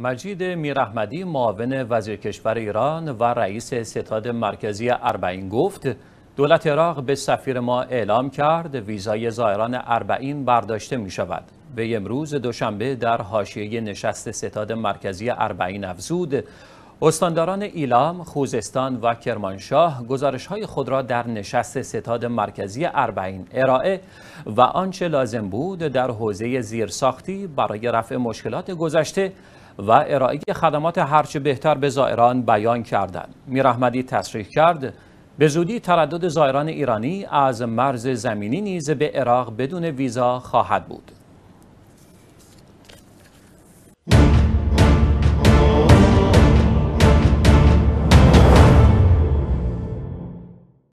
مجید میرحمدی معاون وزیر کشور ایران و رئیس ستاد مرکزی اربعین گفت دولت عراق به سفیر ما اعلام کرد ویزای زائران اربعین برداشته می شود. به امروز دوشنبه در حاشیه نشست ستاد مرکزی اربعین افزود استانداران ایلام، خوزستان و کرمانشاه گزارش های خود را در نشست ستاد مرکزی اربعین ارائه و آنچه لازم بود در حوزه زیرساختی برای رفع مشکلات گذشته و ارائه خدمات هرچه بهتر به زائران بیان کردند. میرحمدی تصریح کرد به زودی تردد زائران ایرانی از مرز زمینی نیز به عراق بدون ویزا خواهد بود.